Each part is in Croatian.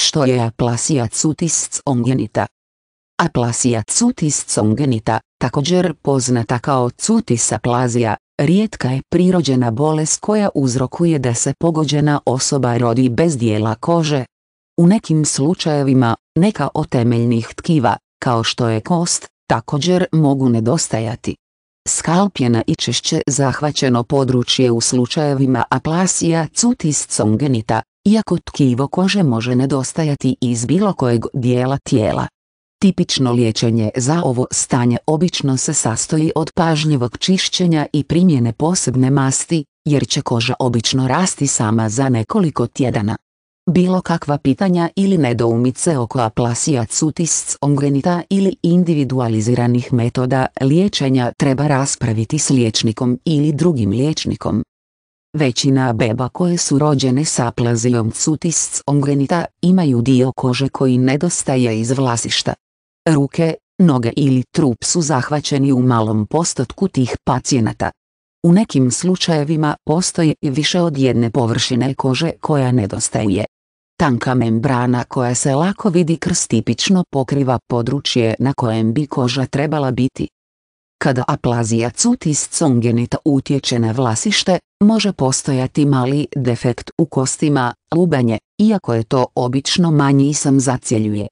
što je aplasija cutis congenita. Aplasija cutis congenita, također poznata kao cutis aplazija, rijetka je prirođena bolest koja uzrokuje da se pogođena osoba rodi bez dijela kože. U nekim slučajevima, neka od temeljnih tkiva, kao što je kost, također mogu nedostajati. Skalpjena i češće zahvaćeno područje u slučajevima aplasija cutis congenita, iako tkivo kože može nedostajati iz bilo kojeg dijela tijela. Tipično liječenje za ovo stanje obično se sastoji od pažljivog čišćenja i primjene posebne masti, jer će koža obično rasti sama za nekoliko tjedana. Bilo kakva pitanja ili nedoumice oko aplasija cutis ongenita ili individualiziranih metoda liječenja treba raspraviti s liječnikom ili drugim liječnikom. Većina beba koje su rođene sa aplazijom cutis ongenita imaju dio kože koji nedostaje iz vlasišta. Ruke, noge ili trup su zahvaćeni u malom postotku tih pacijenata. U nekim slučajevima postoji i više od jedne površine kože koja nedostaje. Tanka membrana koja se lako vidi krstipično pokriva područje na kojem bi koža trebala biti. Kada aplazija cutis congenita utječe na vlasište, može postojati mali defekt u kostima, lubanje, iako je to obično manji sam zacjeljuje.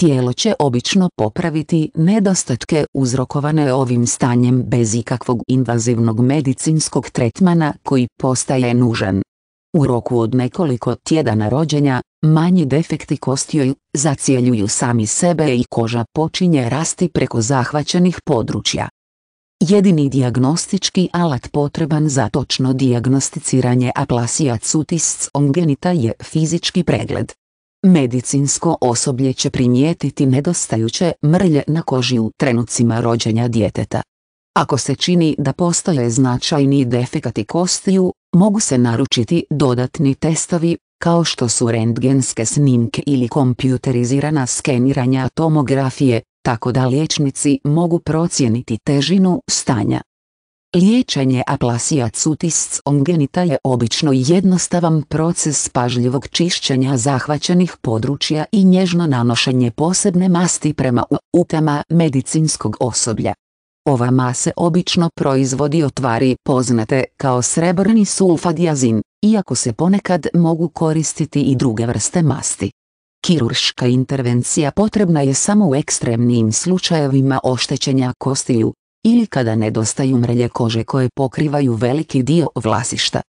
Tijelo će obično popraviti nedostatke uzrokovane ovim stanjem bez ikakvog invazivnog medicinskog tretmana koji postaje nužan. U roku od nekoliko tjedana rođenja, manji defekti kostiju zacijeljuju sami sebe i koža počinje rasti preko zahvaćenih područja. Jedini dijagnostički alat potreban za točno dijagnosticiranje aplasija cutis ongenita je fizički pregled. Medicinsko osoblje će primijetiti nedostajuće mrlje na koži u trenucima rođenja djeteta. Ako se čini da postoje značajni defekati kostiju, mogu se naručiti dodatni testovi kao što su rentgenske snimke ili kompjuterizirana skeniranja tomografije, tako da liječnici mogu procijeniti težinu stanja. Liječenje aplasija cutis ongenita je obično jednostavan proces pažljivog čišćenja zahvaćenih područja i nježno nanošenje posebne masti prema utama medicinskog osoblja. Ova mase obično proizvodi otvari poznate kao srebrni sulfadiazin iako se ponekad mogu koristiti i druge vrste masti. Kirurška intervencija potrebna je samo u ekstremnim slučajevima oštećenja kostiju ili kada nedostaju mrelje kože koje pokrivaju veliki dio vlasišta.